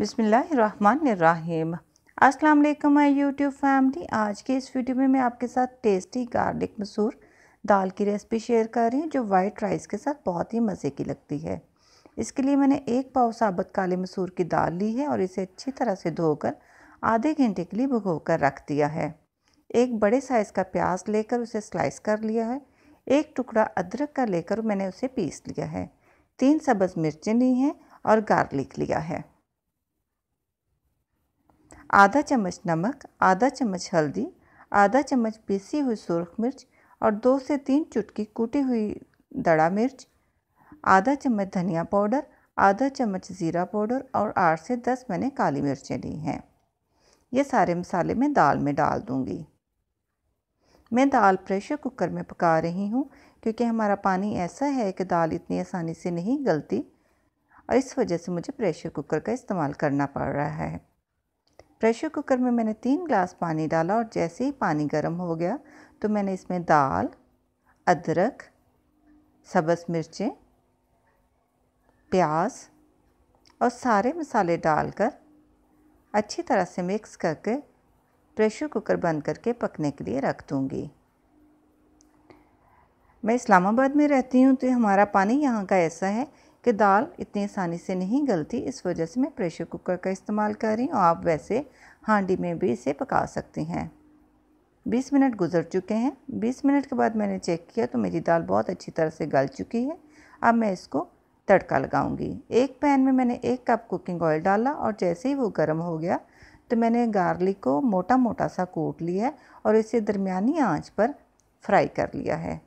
बिसमीम अस्सलाम my YouTube family आज के इस वीडियो में मैं आपके साथ टेस्टी गार्लिक मसूर दाल की रेसिपी शेयर कर रही हूँ जो वाइट राइस के साथ बहुत ही मज़े की लगती है इसके लिए मैंने एक पाव साबुत काले मसूर की दाल ली है और इसे अच्छी तरह से धोकर आधे घंटे के लिए भिगो कर रख दिया है एक बड़े साइज़ का प्याज लेकर उसे स्लाइस कर लिया है एक टुकड़ा अदरक का लेकर मैंने उसे पीस लिया है तीन सब्ज़ मिर्चें ली हैं और गार्लिक लिया है आधा चम्मच नमक आधा चम्मच हल्दी आधा चम्मच पीसी हुई सुरख मिर्च और दो से तीन चुटकी कूटी हुई दड़ा मिर्च आधा चम्मच धनिया पाउडर आधा चम्मच ज़ीरा पाउडर और आठ से दस मैंने काली मिर्चें ली हैं ये सारे मसाले मैं दाल में डाल दूँगी मैं दाल प्रेशर कुकर में पका रही हूँ क्योंकि हमारा पानी ऐसा है कि दाल इतनी आसानी से नहीं गलती और इस वजह से मुझे प्रेशर कुकर का इस्तेमाल करना पड़ रहा है प्रेशर कुकर में मैंने तीन ग्लास पानी डाला और जैसे ही पानी गर्म हो गया तो मैंने इसमें दाल अदरक सब्ज़ मिर्चें प्याज और सारे मसाले डालकर अच्छी तरह से मिक्स करके प्रेशर कुकर बंद करके पकने के लिए रख दूँगी मैं इस्लामाबाद में रहती हूँ तो हमारा पानी यहाँ का ऐसा है कि दाल इतनी आसानी से नहीं गलती इस वजह से मैं प्रेशर कुकर का इस्तेमाल कर रही हूँ आप वैसे हांडी में भी इसे पका सकती हैं 20 मिनट गुजर चुके हैं 20 मिनट के बाद मैंने चेक किया तो मेरी दाल बहुत अच्छी तरह से गल चुकी है अब मैं इसको तड़का लगाऊंगी एक पैन में मैंने एक कप कुकिंग ऑयल डाला और जैसे ही वो गर्म हो गया तो मैंने गार्लिक को मोटा मोटा सा कोट लिया और इसे दरमिया आँच पर फ्राई कर लिया है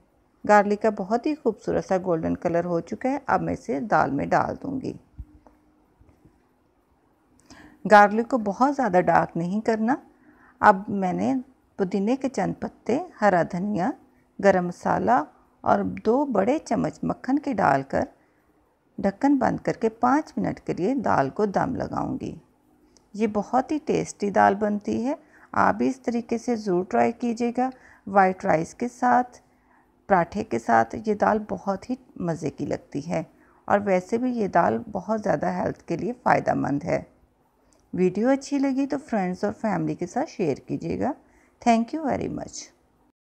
गार्लिक का बहुत ही खूबसूरत सा गोल्डन कलर हो चुका है अब मैं इसे दाल में डाल दूँगी गार्लिक को बहुत ज़्यादा डार्क नहीं करना अब मैंने पुदीने के चंद पत्ते हरा धनिया गरम मसाला और दो बड़े चम्मच मक्खन के डालकर ढक्कन बंद करके पाँच मिनट के लिए दाल को दम लगाऊंगी। ये बहुत ही टेस्टी दाल बनती है आप भी इस तरीके से ज़रूर ट्राई कीजिएगा वाइट राइस के साथ पराठे के साथ ये दाल बहुत ही मज़े की लगती है और वैसे भी ये दाल बहुत ज़्यादा हेल्थ के लिए फ़ायदा है वीडियो अच्छी लगी तो फ्रेंड्स और फैमिली के साथ शेयर कीजिएगा थैंक यू वेरी मच